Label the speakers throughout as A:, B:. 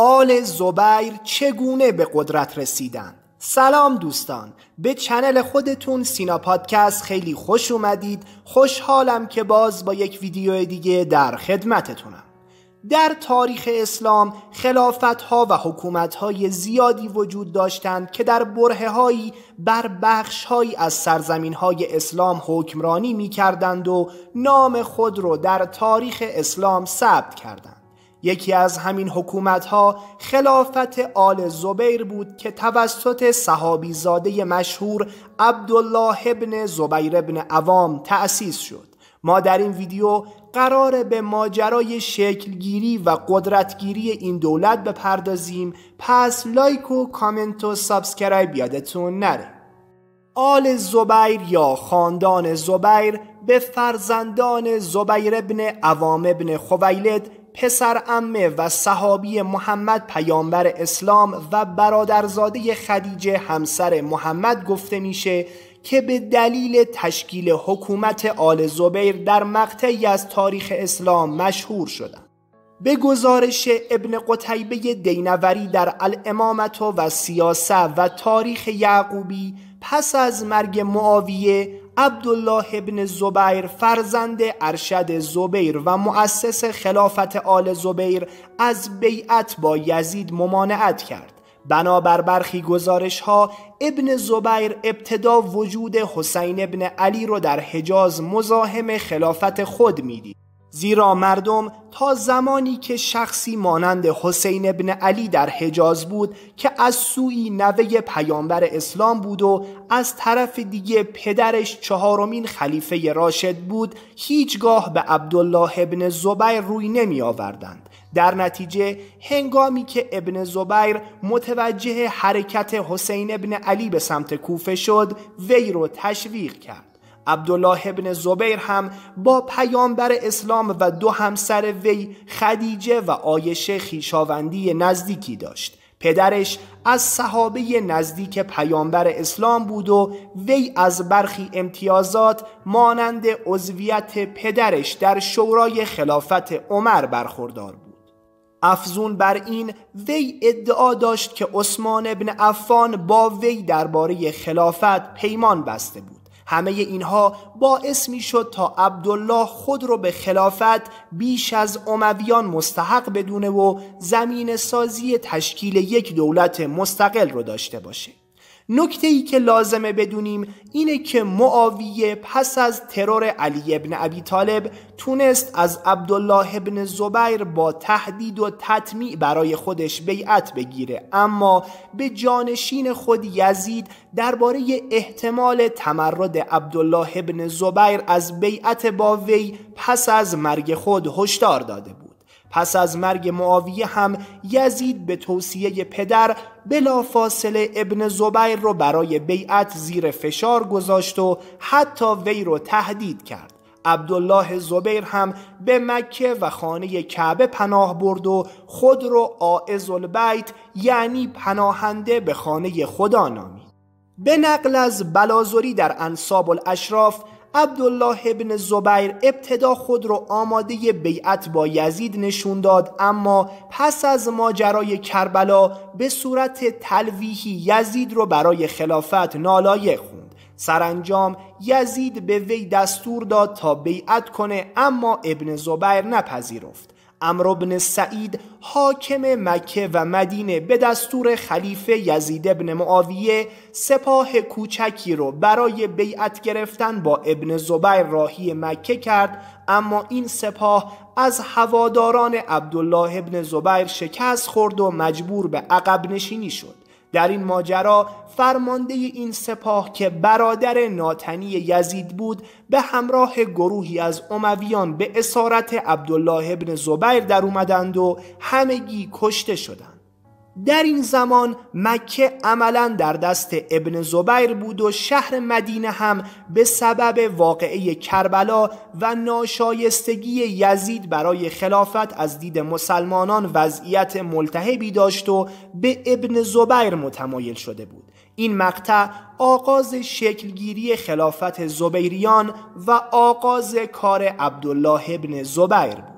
A: آل زبیر چگونه به قدرت رسیدن؟ سلام دوستان به چنل خودتون سینا پادکست خیلی خوش اومدید خوشحالم که باز با یک ویدیو دیگه در خدمتتونم در تاریخ اسلام خلافت ها و حکومت های زیادی وجود داشتند که در بره هایی بر بخش هایی از سرزمین های اسلام حکمرانی می کردند و نام خود را در تاریخ اسلام ثبت کردند یکی از همین حکومت ها خلافت آل زبیر بود که توسط صحابی زاده مشهور عبدالله ابن زبیر ابن عوام تأسیس شد ما در این ویدیو قرار به ماجرای شکلگیری و قدرتگیری این دولت بپردازیم پس لایک و کامنت و سابسکرایب یادتون نره آل زبیر یا خاندان زبیر به فرزندان زبیر ابن عوام ابن خویلد پسر امه و صحابی محمد پیامبر اسلام و برادرزاده خدیجه همسر محمد گفته میشه که به دلیل تشکیل حکومت آل زبیر در مقطعی از تاریخ اسلام مشهور شدند. به گزارش ابن قتیبه دینوری در الامامت و سیاسه و تاریخ یعقوبی پس از مرگ معاویه عبدالله ابن زبیر فرزند ارشد زبیر و مؤسس خلافت آل زبیر از بیعت با یزید ممانعت کرد بنابر برخی گزارش ها ابن زبیر ابتدا وجود حسین ابن علی را در حجاز مزاحم خلافت خود میدید زیرا مردم تا زمانی که شخصی مانند حسین ابن علی در حجاز بود که از سوی نوه پیامبر اسلام بود و از طرف دیگه پدرش چهارمین خلیفه راشد بود هیچگاه به عبدالله ابن زبیر روی نمی آوردند در نتیجه هنگامی که ابن زبیر متوجه حرکت حسین ابن علی به سمت کوفه شد وی رو تشویق کرد عبدالله ابن زبیر هم با پیامبر اسلام و دو همسر وی خدیجه و آیشه خیشاوندی نزدیکی داشت پدرش از صحابه نزدیک پیامبر اسلام بود و وی از برخی امتیازات مانند عضویت پدرش در شورای خلافت عمر برخوردار بود افزون بر این وی ادعا داشت که عثمان ابن عفان با وی درباره خلافت پیمان بسته بود همه اینها باعث می شد تا عبدالله خود رو به خلافت بیش از امویان مستحق بدونه و زمین سازی تشکیل یک دولت مستقل رو داشته باشه نکته ای که لازمه بدونیم اینه که معاویه پس از ترور علی ابن ابی طالب تونست از عبدالله ابن زبیر با تهدید و تطمیع برای خودش بیعت بگیره اما به جانشین خود یزید درباره احتمال تمرد عبدالله ابن زبیر از بیعت با وی پس از مرگ خود هشدار داده بود پس از مرگ معاویه هم یزید به توصیه پدر بلافاصله ابن زبیر رو برای بیعت زیر فشار گذاشت و حتی وی رو تهدید کرد عبدالله زبیر هم به مکه و خانه کعبه پناه برد و خود رو آئز البیت یعنی پناهنده به خانه خدا نامید به نقل از بلازوری در انصاب الاشراف عبدالله ابن زبیر ابتدا خود را آماده بیعت با یزید نشون داد اما پس از ماجرای کربلا به صورت تلویحی یزید را برای خلافت نالایق خوند سرانجام یزید به وی دستور داد تا بیعت کنه اما ابن زبیر نپذیرفت امر بن سعید حاکم مکه و مدینه به دستور خلیفه یزید ابن معاویه سپاه کوچکی رو برای بیعت گرفتن با ابن زبیر راهی مکه کرد اما این سپاه از هواداران عبدالله ابن زبیر شکست خورد و مجبور به عقب نشینی شد در این ماجرا فرمانده این سپاه که برادر ناتنی یزید بود به همراه گروهی از امویان به اسارت عبدالله ابن زبیر در اومدند و همگی کشته شدند در این زمان مکه عملا در دست ابن زبیر بود و شهر مدینه هم به سبب واقعه کربلا و ناشایستگی یزید برای خلافت از دید مسلمانان وضعیت ملتهبی داشت و به ابن زبیر متمایل شده بود این مقطع آغاز شکلگیری خلافت زبیریان و آغاز کار عبدالله ابن زبیر بود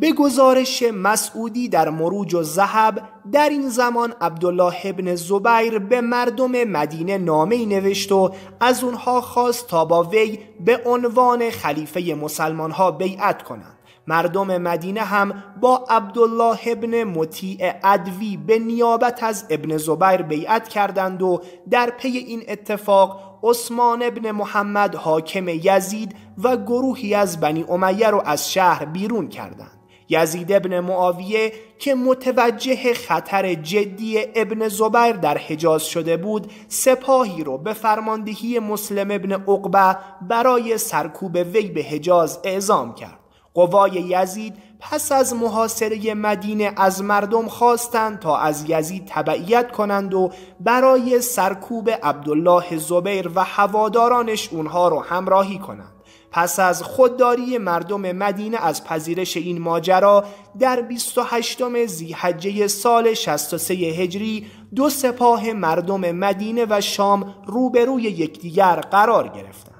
A: به گزارش مسعودی در مروج و زهب در این زمان عبدالله ابن زبیر به مردم مدینه نامه نوشت و از اونها خواست تا با وی به عنوان خلیفه مسلمان ها بیعت کنند مردم مدینه هم با عبدالله ابن مطیع ادوی به نیابت از ابن زبیر بیعت کردند و در پی این اتفاق عثمان ابن محمد حاکم یزید و گروهی از بنی امیه رو از شهر بیرون کردند یزید ابن معاویه که متوجه خطر جدی ابن زبر در حجاز شده بود سپاهی رو به فرماندهی مسلم ابن عقبه برای سرکوب وی به حجاز اعزام کرد قوای یزید پس از محاصره مدینه از مردم خواستند تا از یزید تبعیت کنند و برای سرکوب عبدالله زبیر و هوادارانش اونها رو همراهی کنند پس از خودداری مردم مدینه از پذیرش این ماجرا در 28 زیحجه سال 63 هجری دو سپاه مردم مدینه و شام روبروی یکدیگر قرار گرفتند.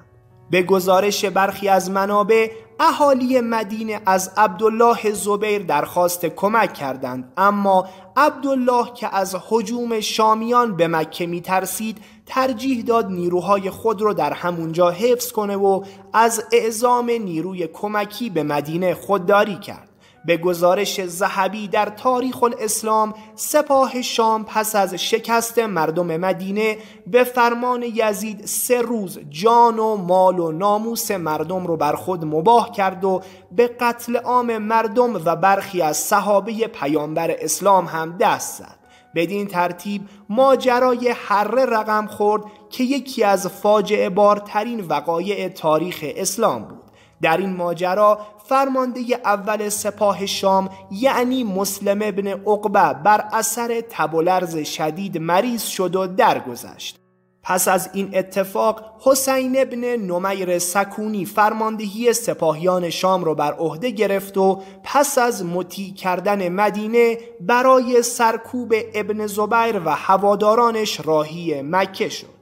A: به گزارش برخی از منابع اهالی مدینه از عبدالله زبیر درخواست کمک کردند اما عبدالله که از حجوم شامیان به مکه می ترسید ترجیح داد نیروهای خود را در همونجا حفظ کنه و از اعزام نیروی کمکی به مدینه خودداری کرد به گزارش زهبی در تاریخ الاسلام سپاه شام پس از شکست مردم مدینه به فرمان یزید سه روز جان و مال و ناموس مردم رو بر خود مباه کرد و به قتل عام مردم و برخی از صحابه پیامبر اسلام هم دست زد بدین ترتیب ماجرای حره رقم خورد که یکی از فاجعه بارترین وقایع تاریخ اسلام بود در این ماجرا فرمانده اول سپاه شام یعنی مسلم ابن عقبه بر اثر تب و لرز شدید مریض شد و درگذشت پس از این اتفاق حسین ابن نمیر سکونی فرماندهی سپاهیان شام را بر عهده گرفت و پس از مطیع کردن مدینه برای سرکوب ابن زبیر و هوادارانش راهی مکه شد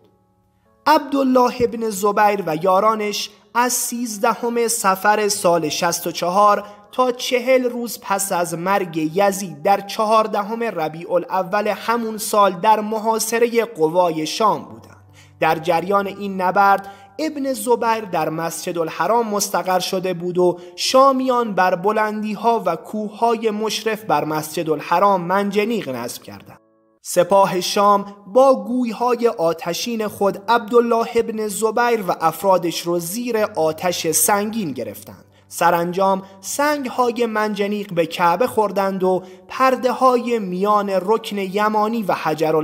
A: عبدالله ابن زبیر و یارانش از سیزدهم سفر سال 64 تا چهل روز پس از مرگ یزید در چهاردهم ربیع الاول همون سال در محاصره قوای شام بودند. در جریان این نبرد ابن زبر در مسجد الحرام مستقر شده بود و شامیان بر بلندی ها و کوه های مشرف بر مسجد الحرام منجنیق نصب کردند. سپاه شام با گویهای آتشین خود عبدالله ابن زبیر و افرادش را زیر آتش سنگین گرفتند. سرانجام سنگ های منجنیق به کعبه خوردند و پرده های میان رکن یمانی و حجر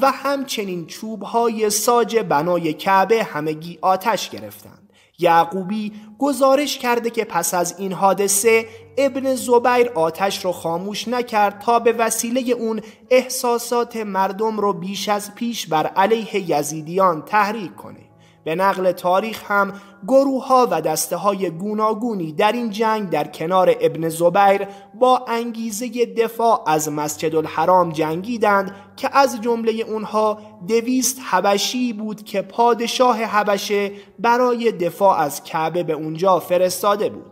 A: و همچنین چوب های ساج بنای کعبه همگی آتش گرفتند. یعقوبی گزارش کرده که پس از این حادثه ابن زبیر آتش را خاموش نکرد تا به وسیله اون احساسات مردم رو بیش از پیش بر علیه یزیدیان تحریک کنه به نقل تاریخ هم گروه ها و دسته های گوناگونی در این جنگ در کنار ابن زبیر با انگیزه دفاع از مسجد الحرام جنگیدند که از جمله اونها دویست حبشی بود که پادشاه حبشه برای دفاع از کعبه به اونجا فرستاده بود.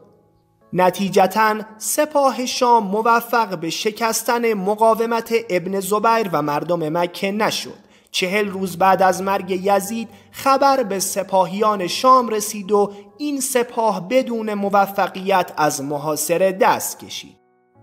A: نتیجتا سپاه شام موفق به شکستن مقاومت ابن زبیر و مردم مکه نشد چهل روز بعد از مرگ یزید خبر به سپاهیان شام رسید و این سپاه بدون موفقیت از محاصره دست کشید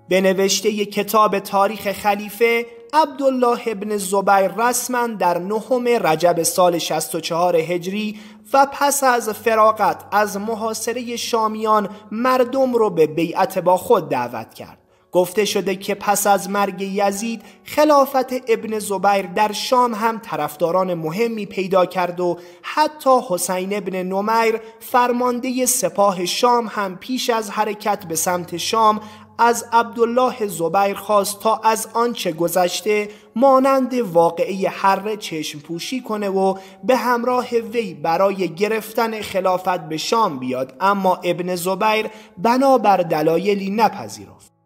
A: به نوشته ی کتاب تاریخ خلیفه عبدالله ابن زبیر رسما در نهم رجب سال 64 هجری و پس از فراغت از محاصره شامیان مردم را به بیعت با خود دعوت کرد گفته شده که پس از مرگ یزید خلافت ابن زبیر در شام هم طرفداران مهمی پیدا کرد و حتی حسین ابن نمیر فرمانده سپاه شام هم پیش از حرکت به سمت شام از عبدالله زبیر خواست تا از آنچه گذشته مانند واقعی حر چشم پوشی کنه و به همراه وی برای گرفتن خلافت به شام بیاد اما ابن زبیر بنابر دلایلی نپذیرفت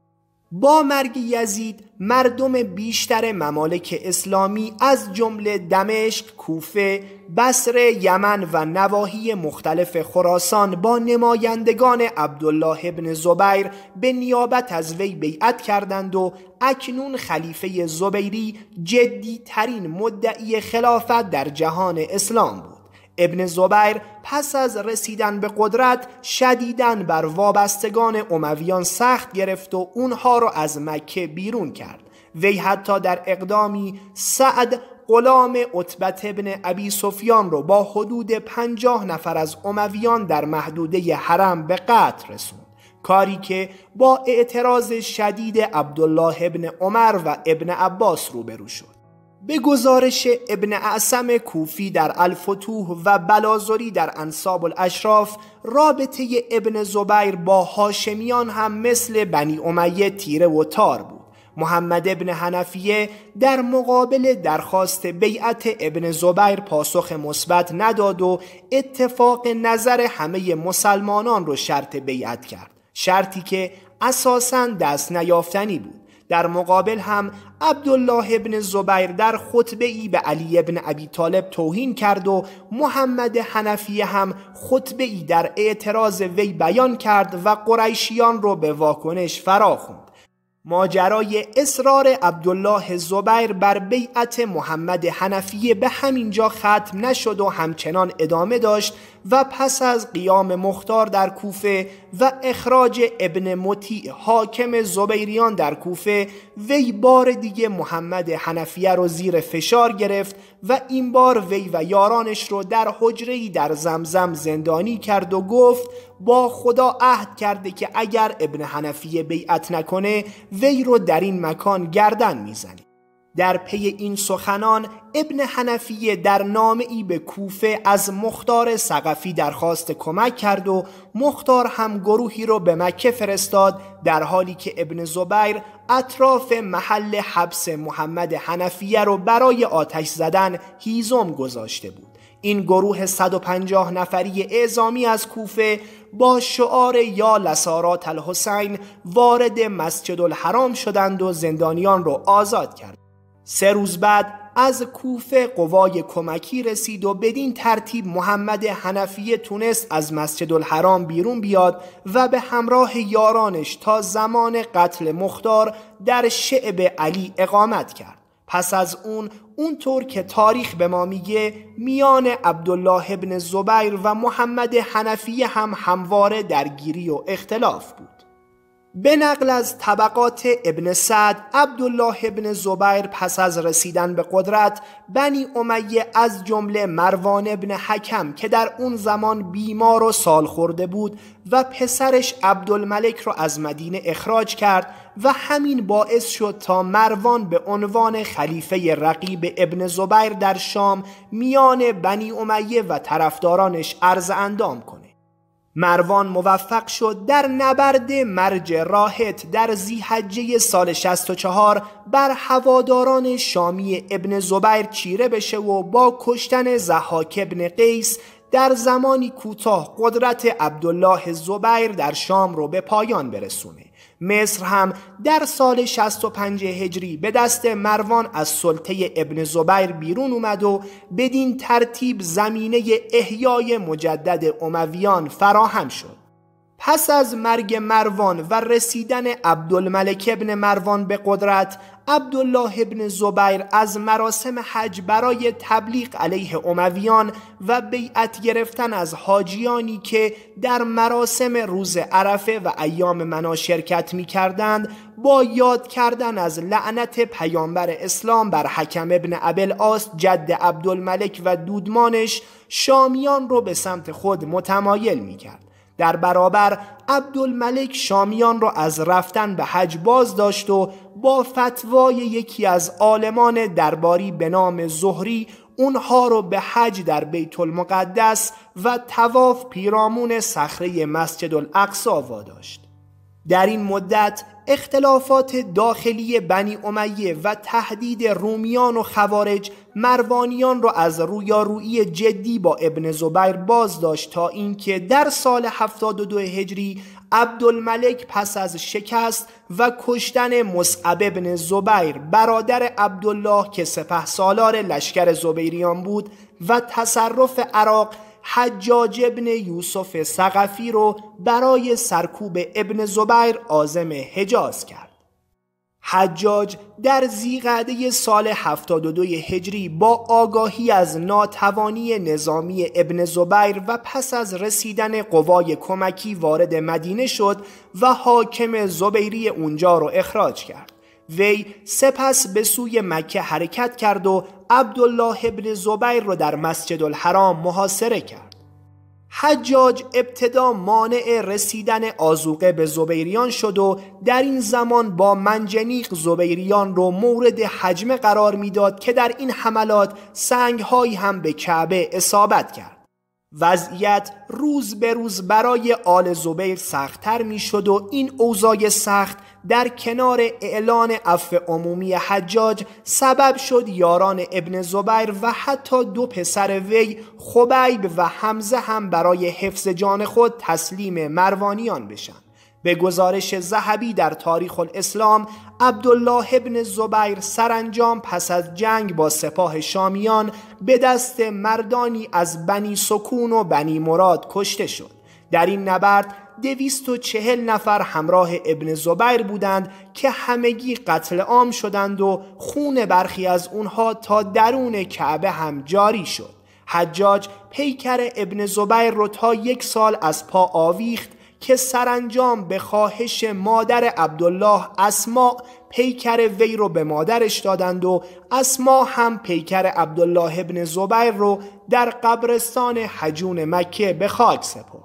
A: با مرگ یزید مردم بیشتر ممالک اسلامی از جمله دمشق، کوفه، بصره، یمن و نواحی مختلف خراسان با نمایندگان عبدالله ابن زبیر به نیابت از وی بیعت کردند و اکنون خلیفه زبیری جدی ترین مدعی خلافت در جهان اسلام بود. ابن زبیر پس از رسیدن به قدرت شدیدن بر وابستگان امویان سخت گرفت و اونها را از مکه بیرون کرد وی حتی در اقدامی سعد غلام عتبت ابن ابی سفیان رو با حدود پنجاه نفر از امویان در محدوده حرم به قتل رسوند کاری که با اعتراض شدید عبدالله ابن عمر و ابن عباس روبرو شد به گزارش ابن اعصم کوفی در الفتوح و بلازوری در انصاب الاشراف رابطه ابن زبیر با هاشمیان هم مثل بنی امیه تیره و تار بود محمد ابن حنفیه در مقابل درخواست بیعت ابن زبیر پاسخ مثبت نداد و اتفاق نظر همه مسلمانان رو شرط بیعت کرد شرطی که اساسا دست نیافتنی بود در مقابل هم عبدالله ابن زبیر در خطبه ای به علی ابن ابی طالب توهین کرد و محمد حنفی هم خطبه ای در اعتراض وی بیان کرد و قریشیان را به واکنش فراخوند ماجرای اصرار عبدالله زبیر بر بیعت محمد حنفیه به همین جا ختم نشد و همچنان ادامه داشت و پس از قیام مختار در کوفه و اخراج ابن مطیع حاکم زبیریان در کوفه وی بار دیگه محمد حنفیه رو زیر فشار گرفت و این بار وی و یارانش رو در حجره در زمزم زندانی کرد و گفت با خدا عهد کرده که اگر ابن حنفیه بیعت نکنه وی رو در این مکان گردن میزنی در پی این سخنان ابن حنفیه در نام ای به کوفه از مختار سقفی درخواست کمک کرد و مختار هم گروهی را به مکه فرستاد در حالی که ابن زبیر اطراف محل حبس محمد حنفیه رو برای آتش زدن هیزم گذاشته بود این گروه 150 نفری اعزامی از کوفه با شعار یا لسارات الحسین وارد مسجد الحرام شدند و زندانیان را آزاد کرد. سه روز بعد از کوفه قوای کمکی رسید و بدین ترتیب محمد حنفیه تونست از مسجد الحرام بیرون بیاد و به همراه یارانش تا زمان قتل مختار در شعب علی اقامت کرد پس از اون اونطور که تاریخ به ما میگه میان عبدالله ابن زبیر و محمد حنفیه هم همواره درگیری و اختلاف بود به نقل از طبقات ابن سعد عبدالله ابن زبیر پس از رسیدن به قدرت بنی امیه از جمله مروان ابن حکم که در اون زمان بیمار و سال خورده بود و پسرش عبدالملک را از مدینه اخراج کرد و همین باعث شد تا مروان به عنوان خلیفه رقیب ابن زبیر در شام میان بنی امیه و طرفدارانش عرض اندام کند مروان موفق شد در نبرد مرج راحت در زیحجه سال 64 بر هواداران شامی ابن زبیر چیره بشه و با کشتن زحاک ابن قیس در زمانی کوتاه قدرت عبدالله زبیر در شام رو به پایان برسونه مصر هم در سال 65 هجری به دست مروان از سلطه ابن زبیر بیرون اومد و بدین ترتیب زمینه احیای مجدد امویان فراهم شد پس از مرگ مروان و رسیدن عبدالملک ابن مروان به قدرت عبدالله ابن زبیر از مراسم حج برای تبلیغ علیه امویان و بیعت گرفتن از حاجیانی که در مراسم روز عرفه و ایام منا شرکت می کردند با یاد کردن از لعنت پیامبر اسلام بر حکم ابن ابل آس جد عبدالملک و دودمانش شامیان رو به سمت خود متمایل می کرد. در برابر عبدالملک شامیان را از رفتن به حج باز داشت و با فتوای یکی از عالمان درباری به نام زهری اونها رو به حج در بیت المقدس و تواف پیرامون صخره مسجد الاقصا واداشت در این مدت اختلافات داخلی بنی امیه و تهدید رومیان و خوارج مروانیان را از رویارویی جدی با ابن زبیر باز داشت تا اینکه در سال 72 هجری عبدالملک پس از شکست و کشتن مصعب بن زبیر برادر عبدالله که سپه سالار لشکر زبیریان بود و تصرف عراق حجاج ابن یوسف سقفی رو برای سرکوب ابن زبیر آزم حجاز کرد حجاج در زیقعده سال 72 هجری با آگاهی از ناتوانی نظامی ابن زبیر و پس از رسیدن قوای کمکی وارد مدینه شد و حاکم زبیری اونجا رو اخراج کرد. وی سپس به سوی مکه حرکت کرد و عبدالله ابن زبیر را در مسجد الحرام محاصره کرد. حجاج ابتدا مانع رسیدن آزوقه به زبیریان شد و در این زمان با منجنیق زبیریان رو مورد حجم قرار میداد که در این حملات سنگهایی هم به کعبه اصابت کرد وضعیت روز به روز برای آل زبیر سختتر میشد و این اوضای سخت در کنار اعلان عفو عمومی حجاج سبب شد یاران ابن زبیر و حتی دو پسر وی خبیب و حمزه هم برای حفظ جان خود تسلیم مروانیان بشن به گزارش زهبی در تاریخ الاسلام عبدالله ابن زبیر سرانجام پس از جنگ با سپاه شامیان به دست مردانی از بنی سکون و بنی مراد کشته شد در این نبرد چهل نفر همراه ابن زبیر بودند که همگی قتل عام شدند و خون برخی از اونها تا درون کعبه هم جاری شد حجاج پیکر ابن زبیر رو تا یک سال از پا آویخت که سرانجام به خواهش مادر عبدالله اسما پیکر وی رو به مادرش دادند و اسما هم پیکر عبدالله ابن زبیر رو در قبرستان حجون مکه به خاک سپرد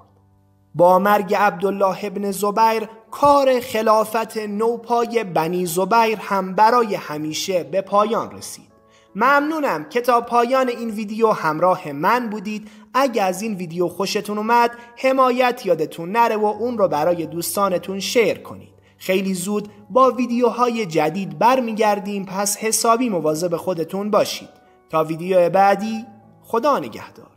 A: با مرگ عبدالله ابن زبیر کار خلافت نوپای بنی زبیر هم برای همیشه به پایان رسید ممنونم که تا پایان این ویدیو همراه من بودید اگر از این ویدیو خوشتون اومد حمایت یادتون نره و اون رو برای دوستانتون شیر کنید خیلی زود با ویدیوهای جدید برمیگردیم پس حسابی مواظب خودتون باشید تا ویدیو بعدی خدا نگهدار